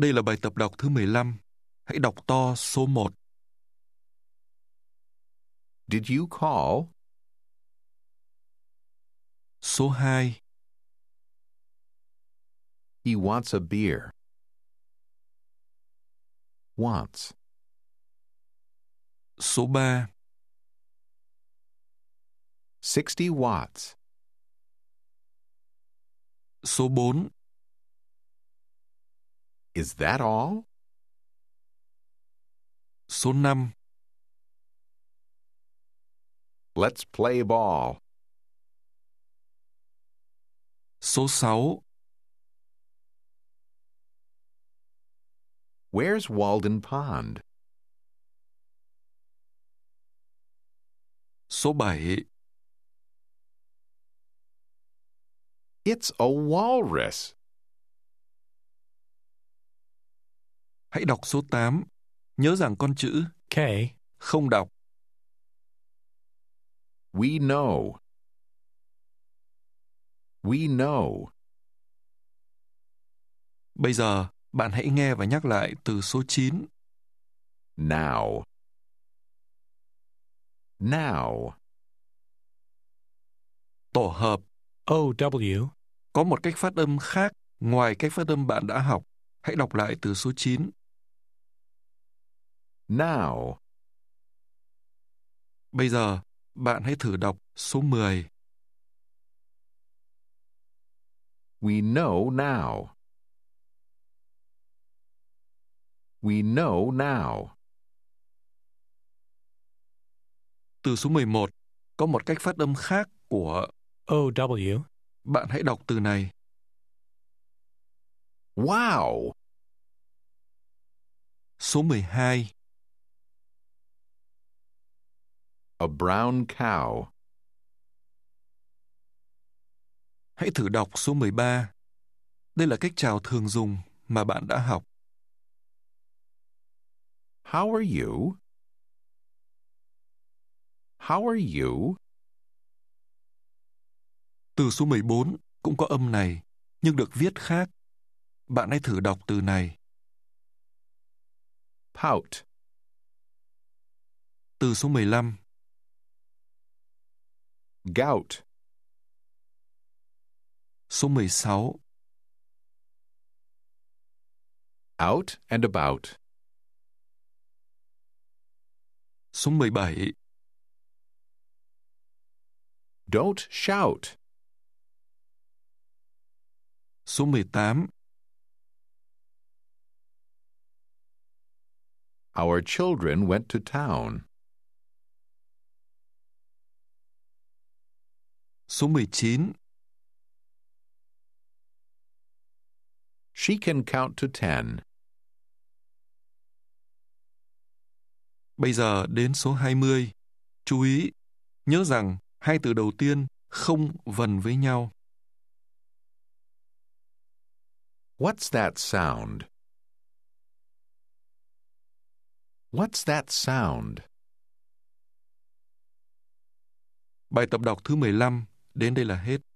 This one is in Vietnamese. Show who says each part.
Speaker 1: Đây là bài tập đọc thứ 15. Hãy đọc to số 1. Did you call? Số 2. He wants a beer. Wants. Số 3. 60 watts. Số 4. Is that all? Số 5 Let's play ball. Số 6 Where's Walden Pond? Số 7 It's a walrus. Hãy đọc số 8. Nhớ rằng con chữ K không đọc. We know. We know. Bây giờ, bạn hãy nghe và nhắc lại từ số 9. Now. Now. Tổ hợp OW có một cách phát âm khác ngoài cách phát âm bạn đã học. Hãy đọc lại từ số 9. Now. Bây giờ, bạn hãy thử đọc số 10. We know now. We know now. Từ số 11 có một cách phát âm khác của OW. Bạn hãy đọc từ này. Wow! Số 12 A brown cow. Hãy thử đọc số 13. Đây là cách chào thường dùng mà bạn đã học. How are you? How are you? Từ số 14 cũng có âm này, nhưng được viết khác. Bạn hãy thử đọc từ này. Pout. Từ số 15 gout. Số 16 Out and about. Số 17 Don't shout. Số 18 Our children went to town. Số 19 She can count to 10. Bây giờ đến số 20. Chú ý, nhớ rằng hai từ đầu tiên không vần với nhau. What's that sound? What's that sound? Bài tập đọc thứ 15 Đến đây là hết.